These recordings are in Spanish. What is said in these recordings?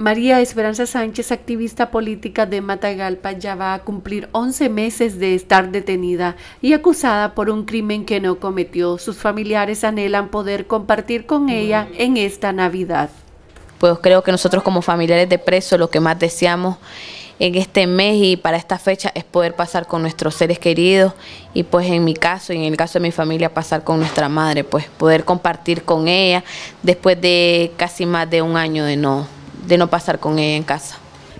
María Esperanza Sánchez, activista política de Matagalpa, ya va a cumplir 11 meses de estar detenida y acusada por un crimen que no cometió. Sus familiares anhelan poder compartir con ella en esta Navidad. Pues creo que nosotros como familiares de presos lo que más deseamos en este mes y para esta fecha es poder pasar con nuestros seres queridos y pues en mi caso y en el caso de mi familia pasar con nuestra madre, pues poder compartir con ella después de casi más de un año de no de no pasar con ella en casa.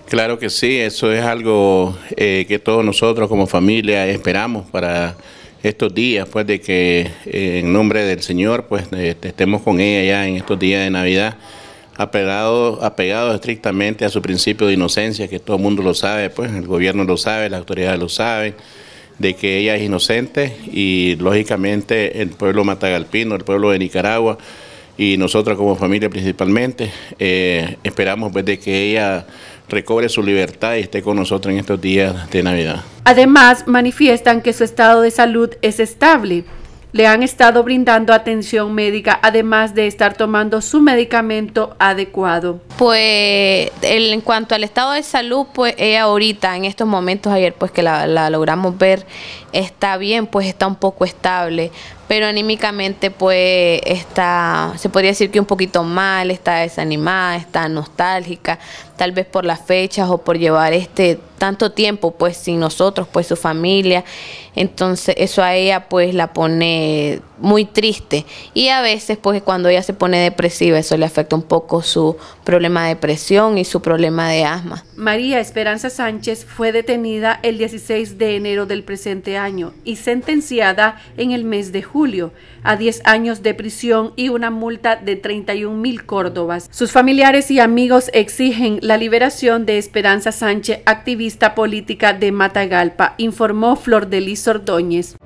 Claro que sí, eso es algo eh, que todos nosotros como familia esperamos para estos días, pues de que eh, en nombre del Señor, pues estemos con ella ya en estos días de Navidad, apegados apegado estrictamente a su principio de inocencia, que todo el mundo lo sabe, pues el gobierno lo sabe, las autoridades lo saben, de que ella es inocente y lógicamente el pueblo matagalpino, el pueblo de Nicaragua, y nosotros como familia principalmente eh, esperamos pues, de que ella recobre su libertad y esté con nosotros en estos días de Navidad. Además, manifiestan que su estado de salud es estable. Le han estado brindando atención médica, además de estar tomando su medicamento adecuado. Pues en cuanto al estado de salud, pues ella eh, ahorita, en estos momentos ayer, pues que la logramos ver, está bien, pues está un poco estable pero anímicamente pues está, se podría decir que un poquito mal, está desanimada, está nostálgica, tal vez por las fechas o por llevar este tanto tiempo pues sin nosotros, pues su familia. Entonces eso a ella pues la pone muy triste. Y a veces, pues cuando ella se pone depresiva, eso le afecta un poco su problema de presión y su problema de asma. María Esperanza Sánchez fue detenida el 16 de enero del presente año y sentenciada en el mes de julio a 10 años de prisión y una multa de 31 mil córdobas. Sus familiares y amigos exigen la liberación de Esperanza Sánchez, activista política de Matagalpa, informó Flor de Liz Ordóñez.